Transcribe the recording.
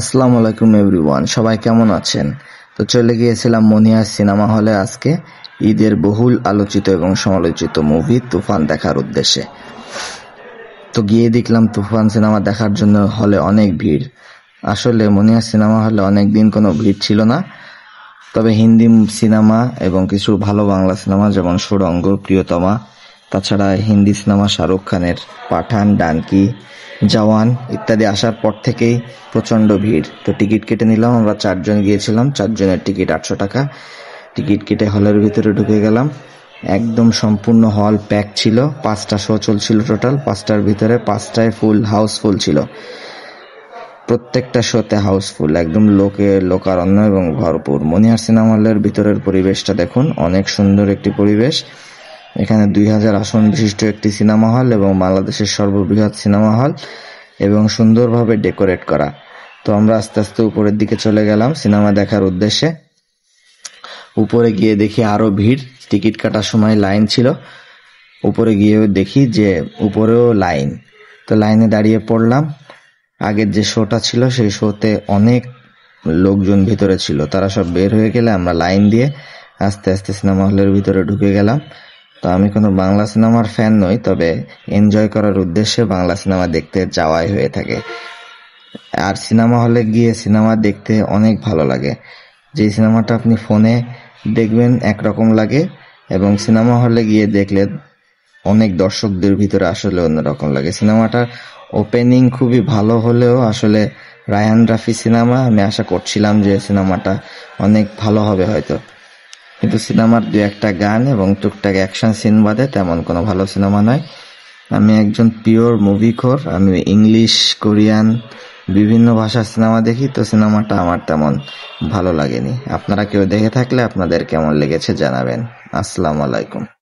আসসালামু আলাইকুম এভরিওয়ান সবাই কেমন আছেন তো চলে গিয়েছিলাম মনিয়ার সিনেমা হলে আজকে ঈদের বহুল আলোচিত এবং সমালোচিত মুভি তুফান দেখার উদ্দেশ্যে তো গিয়ে দেখলাম তুফান সিনেমা দেখার জন্য হলে অনেক ভিড় আসলে মনিয়ার সিনেমা হলে অনেক দিন কোনো ভিড় ছিল না তবে হিন্দি সিনেমা এবং কিছু ভালো বাংলা সিনেমা যেমন সুরঙ্গ প্রিয়তমা তাছাড়া হিন্দি সিনেমা শাহরুখ খানের পাঠান ডানকি জওয়ান ইত্যাদি আসার পর থেকেই প্রচণ্ড ভিড় তো টিকিট কেটে নিলাম আমরা চারজন গিয়েছিলাম চারজনের টিকিট আটশো টাকা টিকিট কেটে হলের ভিতরে ঢুকে গেলাম একদম সম্পূর্ণ হল প্যাক ছিল পাঁচটা শো চলছিল টোটাল পাঁচটার ভিতরে পাঁচটায় ফুল হাউসফুল ছিল প্রত্যেকটা শোতে হাউসফুল একদম লোকে লোকারণ্য এবং ভরপুর মনিহার সিনেমা হলের ভিতরের পরিবেশটা দেখুন অনেক সুন্দর একটি পরিবেশ এখানে দুই হাজার আসন বিশিষ্ট একটি সিনেমা হল এবং বাংলাদেশের সর্ববৃহৎ সিনেমা হল এবং সুন্দরভাবে ডেকোরেট করা তো আমরা আস্তে আস্তে উপরের দিকে চলে গেলাম সিনেমা দেখার উদ্দেশ্যে উপরে গিয়ে দেখি আরও ভিড় টিকিট কাটার সময় লাইন ছিল উপরে গিয়েও দেখি যে উপরেও লাইন তো লাইনে দাঁড়িয়ে পড়লাম আগের যে শোটা ছিল সেই শোতে অনেক লোকজন ভিতরে ছিল তারা সব বের হয়ে গেলে আমরা লাইন দিয়ে আস্তে আস্তে সিনেমা হলের ভিতরে ঢুকে গেলাম তো আমি কোনো বাংলা সিনেমার ফ্যান নই তবে এনজয় করার উদ্দেশ্যে বাংলা সিনেমা দেখতে যাওয়াই হয়ে থাকে আর সিনেমা হলে গিয়ে সিনেমা দেখতে অনেক ভালো লাগে যে সিনেমাটা আপনি ফোনে দেখবেন একরকম লাগে এবং সিনেমা হলে গিয়ে দেখলে অনেক দর্শকদের ভিতরে আসলে অন্যরকম লাগে সিনেমাটার ওপেনিং খুবই ভালো হলেও আসলে রায়ান রাফি সিনেমা আমি আশা করছিলাম যে সিনেমাটা অনেক ভালো হবে হয়তো কিন্তু সিনেমার দু একটা গান এবং টুকটাক অ্যাকশন সিন বাদে তেমন কোনো ভালো সিনেমা নয় আমি একজন পিওর মুভিখোর আমি ইংলিশ কোরিয়ান বিভিন্ন ভাষার সিনেমা দেখি তো সিনেমাটা আমার তেমন ভালো লাগেনি আপনারা কেউ দেখে থাকলে আপনাদের কেমন লেগেছে জানাবেন আসসালামু আলাইকুম